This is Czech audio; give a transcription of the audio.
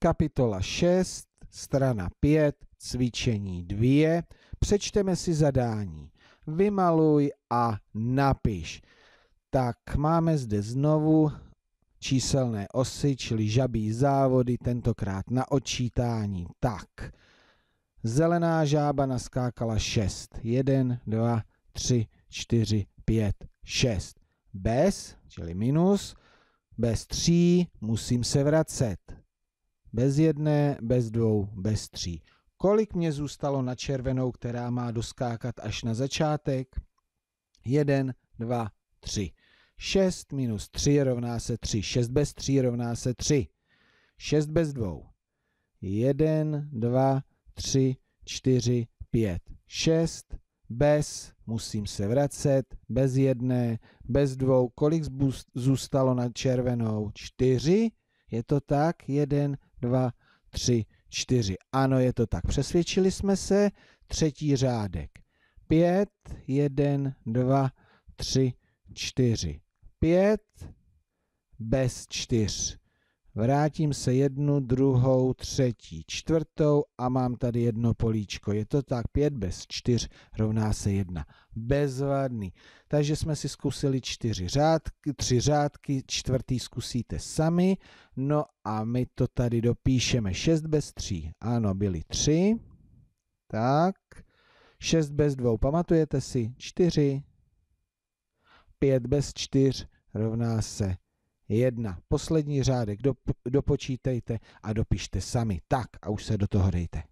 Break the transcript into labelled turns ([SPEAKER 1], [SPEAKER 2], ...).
[SPEAKER 1] kapitola 6, strana 5, cvičení 2. Přečteme si zadání. Vymaluj a napiš. Tak máme zde znovu číselné osy, čili žabí závody, tentokrát na odčítání. Tak, zelená žába naskákala 6. 1, 2, 3, 4, 5, 6. Bez, čili minus, bez tří musím se vracet. Bez jedné, bez dvou, bez tří. Kolik mě zůstalo na červenou, která má doskákat až na začátek? Jeden, dva, tři. 6 minus 3 rovná se 3. 6 bez 3 rovná se 3. 6 bez 2. 1, 2, 3, 4, 5. 6 bez, musím se vracet, bez jedné, bez dvou. Kolik zůstalo na červenou? 4. Je to tak? 1, dva, tři, čtyři. Ano, je to tak. Přesvědčili jsme se. Třetí řádek. Pět, jeden, dva, tři, čtyři. Pět bez čtyř vrátím se jednu, druhou, třetí, čtvrtou a mám tady jedno políčko. Je to tak, pět bez čtyř rovná se jedna. Bezvadný. Takže jsme si zkusili čtyři řádky, tři řádky, čtvrtý zkusíte sami. No a my to tady dopíšeme. Šest bez tří, ano, byly tři. Tak, šest bez dvou, pamatujete si? Čtyři. Pět bez čtyř rovná se jedna. Poslední řádek dop, dopočítejte a dopište sami. Tak a už se do toho dejte.